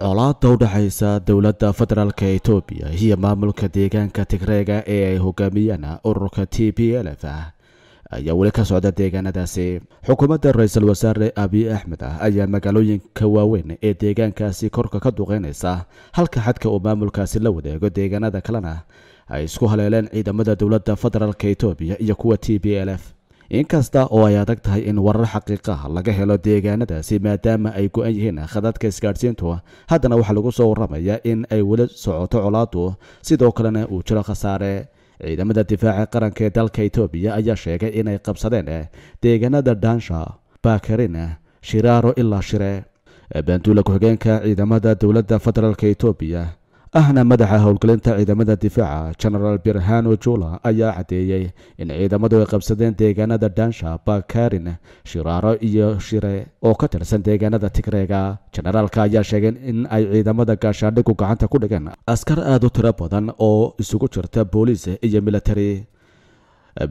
colaada u dhexaysa dowladda federaalk etoobiya iyo maamulka deegaanka tigreega ee ay hogaamiyeen ururka t b l f ah ayaa weli ka socda deegaanadaasi xukuumadda ra-iisul wasaare abiy axmed ah ayaa magaalooyinka waaweyn ee deegaankaasi korka ka duqeynaysa halka xadka uu maamulkaasi la wadaago deegaanada kalena ay isku haleeleen ciidamada dowladda federaalk etoobiya iyo kuwa t b l f inkasta oo ay adag tahay in warar xaqiiqaha laga helo deegaanadaasi maadaama ay go-an yihiin khadadka isgaadhsiintu haddana waxaa lagu soo warramaya in ay weli socoto colaadu sidoo kalena uu jiro khasaare ciidamada difaaca qaranka ee dalka etoobiya ayaa sheegay inay qabsadeen eh, deegaanada dhaansha bakarin eh, shiraaro ilaa shire banduula ku-xigeenka ciidamada dowladda federaalk etoobiya ahna madaxa howlgelinta ciidamada difaaca genaraal birhano jula ayaa caddeeyey in ciidamadu ay qabsadeen deegaanada dansha bakarin shiraaro iyo shire oo ka tirsan deegaanada tigreega jenaraalka ayaa sheegay in ay ciidamada gaashaadhigu gacanta ku dhigeen askar aada u tiro badan oo isugu jirta booliis iyo militari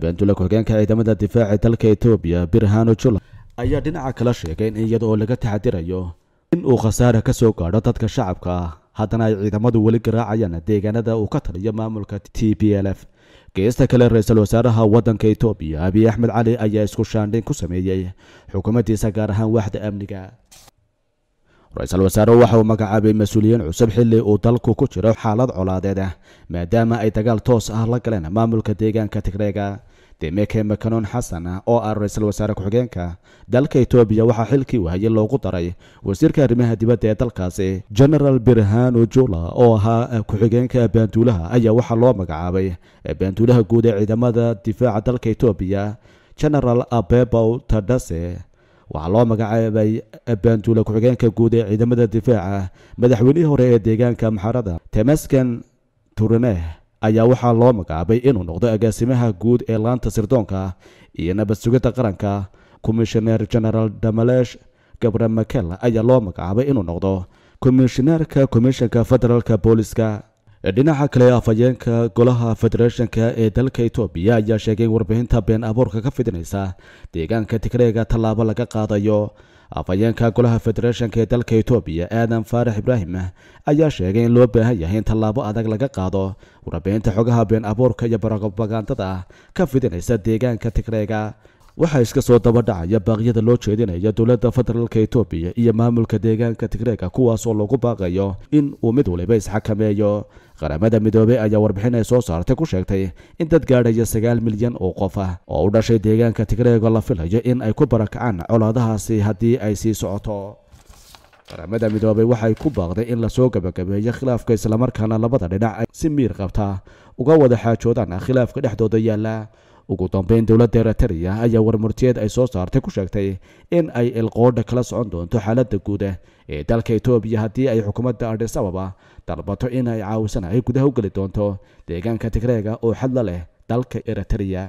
bendulog hogeenka ciidamada difaaca dalka etoobiya birhano jula ayaa dhinaca kale sheegay in laga taxadirayo in uu khasaare ka soo gaadho dadka shacabka haddana ay ciidamadu weli garaacayaan deegaanada uu ka taliyo maamulka t b l f geesta kale ra-iisul wasaaraha waddanka etoobiya abiy axmed cali ayaa isku shaandhin ku sameeyey xukuumaddiisa gaar ahaan waaxda amniga ra-iisul wasaare waxa uu magacaabay mas-uuliyiin cusub xilli uu dalku ku jiro xaalad colaadeed maadaama ay dagaal toos ah la galeen maamulka deegaanka tigreega demeeke makanon xasan oo ah ra-iisul wasaare ku-xigeenka dalka etoobiya waxaa xilkii wahaye loogu daray wasiirka arrimaha dibadda ee dalkaasi general birhano jula oo ahaa eh, ku-xigeenka baanduulaha ayaa waxaa loo magacaabay eh, baanduulaha guud ee ciidamada difaaca dalka etoobiya general abebow tadase waxaa loo magacaabay eh, baanduula ku-xigeenka guud ee ciidamada difaaca madaxweynihii hore ee deegaanka maxarada temasken turene ayaa waxaa loo magacaabay inuu noqdo agaasimaha guud ee laanta sirdoonka iyo nabad sugidda qaranka komishaneer genaraal damalesh gabra makela ayaa loo magacaabay inuu noqdo komishineerka komishanka federaalka booliska dhinaca kale afhayeenka golaha federeeshanka ee dalka etoobiya ayaa sheegay warbixinta been abuurka ka fidinaysa deegaanka tigreega tallaabo laga qaadayo afhayeenka golaha federeeshanka ee dalka etoobiya aadan faarax ibraahim ayaa sheegay in loo baahan yahay in tallaabo adag laga qaado warabeynta xogaha been abuurka iyo barabagandada ka fidinaysa deegaanka tigreega waxaa iska soo dabadhacaya baaqyada loo jeedinaya dowladda federaalk etoobiya iyo maamulka deegaanka tigreega kuwaasoo lagu baaqayo in uu mid waliba isxakameeyo qaramada midoobey ayaa warbixin ay soo saartay ku sheegtay in dad gaadhaya sagaal milyan oo qof ah oo u dhashay deegaanka tigreega la filayo in ay ku barakacaan colaadahaasi haddii ay sii socoto qaramada midoobey waxay ku baaqday in lasoo gabagabeeyo khilaafka islamarkaana labada dhinac si miir qabta uga wada xaajoodaan khilaafka dhexdooda yaalla ugu dambeyn dowladda eritariya ayaa warmurtiyeed ay soo saartay ku sheegtay in ay ilqoodha kala socon doonto xaaladda guuda ee dalka etoobiya haddii ay xukuumadda adhis ababa dalbato in ay caawisanay gudaha u geli doonto deegaanka tigreega oo xadla leh dalka eritariya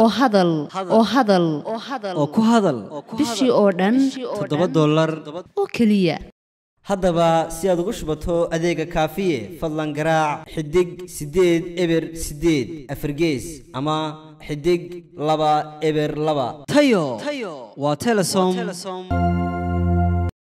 oo hadal oo hadal oo ku hadal bishii oo dhan toddoba dolar oo keliya haddaba si aad ugu shubato adeega kaafiye fadlan garaac xidig siddeed eber siddeed afargees ama xidig laba eber laba tayo waa telesom